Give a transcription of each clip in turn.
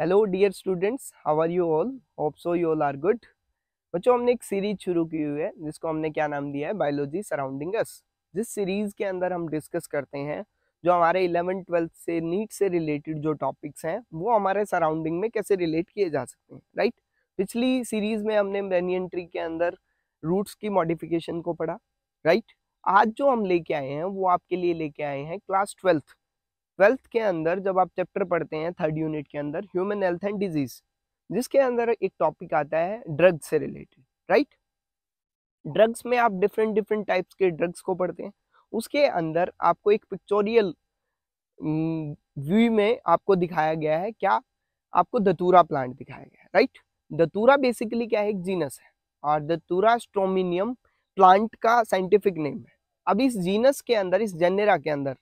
hello dear students how are you all hope so you all are good बच्चों हमने एक series शुरू की हुई है जिसको हमने क्या नाम दिया है बायोलॉजी सराउंडिंग अस जिस सीरीज के अंदर हम डिस्कस करते हैं जो हमारे इलेवन ट्वेल्थ से नीट से रिलेटेड जो टॉपिक्स हैं वो हमारे सराउंडिंग में कैसे रिलेट किए जा सकते हैं राइट पिछली सीरीज में हमने बेनियन ट्री के अंदर रूट्स की मॉडिफिकेशन को पढ़ा राइट आज जो हम लेके आए हैं वो आपके लिए लेके आए हैं क्लास ट्वेल्थ ट्वेल्थ के अंदर जब आप चैप्टर पढ़ते हैं थर्ड यूनिट के अंदर ह्यूमन हेल्थ एंड डिजीज जिसके अंदर एक टॉपिक आता है ड्रग्स से रिलेटेड राइट ड्रग्स में आप डिफरेंट डिफरेंट टाइप्स के ड्रग्स को पढ़ते हैं उसके अंदर आपको एक पिक्चोरियल व्यू में आपको दिखाया गया है क्या आपको दतूरा प्लांट दिखाया गया है राइट दतूरा बेसिकली क्या है एक जीनस है और दतूरा स्ट्रोमिनियम प्लांट का साइंटिफिक नेम है अब इस जीनस के अंदर इस जेनेरा के अंदर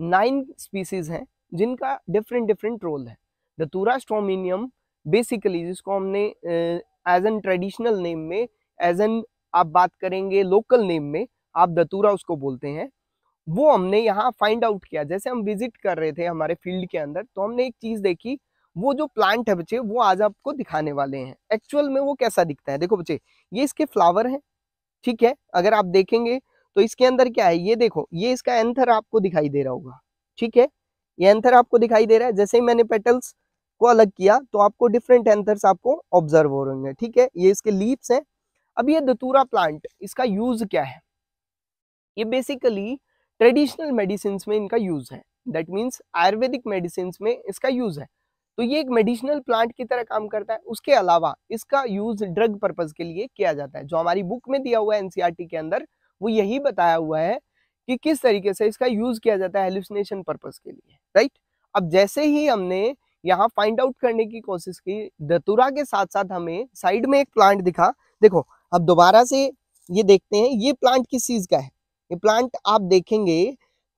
नाइन स्पीसीज हैं जिनका डिफरेंट डिफरेंट रोल है दतूरा स्ट्रोमिनियम बेसिकली जिसको हमने एज एन ट्रेडिशनल नेम में एज एन आप बात करेंगे लोकल नेम में आप दतूरा उसको बोलते हैं वो हमने यहाँ फाइंड आउट किया जैसे हम विजिट कर रहे थे हमारे फील्ड के अंदर तो हमने एक चीज़ देखी वो जो प्लांट है बच्चे वो आज आपको दिखाने वाले हैं एक्चुअल में वो कैसा दिखता है देखो बच्चे ये इसके फ्लावर हैं ठीक है अगर आप देखेंगे तो इसके अंदर क्या है ये देखो ये इसका एंथर आपको दिखाई दे रहा होगा ठीक है ये एंथर आपको दिखाई दे रहा है जैसे ही मैंने पेटल्स को अलग किया तो आपको डिफरेंट एंथर्स आपको ऑब्जर्व हो रहे हैं ठीक है ये इसके लीप्स हैं अब ये दतूरा प्लांट इसका यूज क्या है ये बेसिकली ट्रेडिशनल मेडिसिन में इनका यूज है दैट मीन्स आयुर्वेदिक मेडिसिन में इसका यूज है तो ये एक मेडिसिनल प्लांट की तरह काम करता है उसके अलावा इसका यूज ड्रग पर्पज के लिए किया जाता है जो हमारी बुक में दिया हुआ है एनसीआरटी e के अंदर वो यही बताया हुआ है कि किस तरीके से इसका यूज किया जाता है हेलुसिनेशन पर्पज के लिए राइट अब जैसे ही हमने यहाँ फाइंड आउट करने की कोशिश की धतुरा के साथ साथ हमें साइड में एक प्लांट दिखा देखो अब दोबारा से ये देखते हैं ये प्लांट किस चीज का है ये प्लांट आप देखेंगे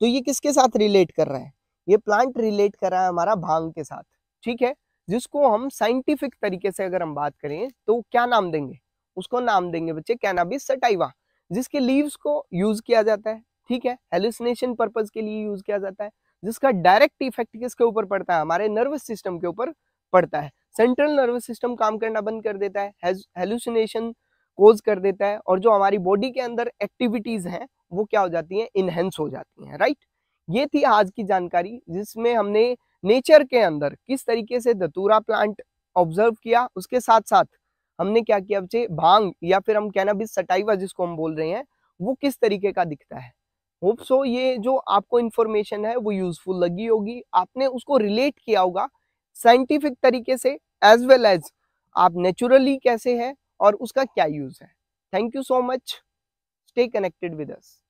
तो ये किसके साथ रिलेट कर रहा है ये प्लांट रिलेट कर रहा है हमारा भांग के साथ ठीक है जिसको हम साइंटिफिक तरीके से अगर हम बात करें तो क्या नाम देंगे उसको नाम देंगे बच्चे कैनाबिस सटाइवा जिसके लीव्स को यूज किया जाता है ठीक है हेलुसिनेशन पर्पज के लिए यूज किया जाता है जिसका डायरेक्ट इफेक्ट किसके ऊपर पड़ता है हमारे नर्वस सिस्टम के ऊपर पड़ता है सेंट्रल नर्वस सिस्टम काम करना बंद कर देता है हेलुसिनेशन कोज कर देता है और जो हमारी बॉडी के अंदर एक्टिविटीज हैं वो क्या हो जाती हैं इनहेंस हो जाती हैं राइट ये थी आज की जानकारी जिसमें हमने नेचर के अंदर किस तरीके से धतूरा प्लांट ऑब्जर्व किया उसके साथ साथ हमने क्या किया बच्चे भांग या फिर हम भी सटाइवा जिसको हम बोल रहे हैं वो किस तरीके का दिखता है होप सो ये जो आपको इन्फॉर्मेशन है वो यूजफुल लगी होगी आपने उसको रिलेट किया होगा साइंटिफिक तरीके से एज वेल एज आप नेचुरली कैसे है और उसका क्या यूज है thank you so much stay connected with us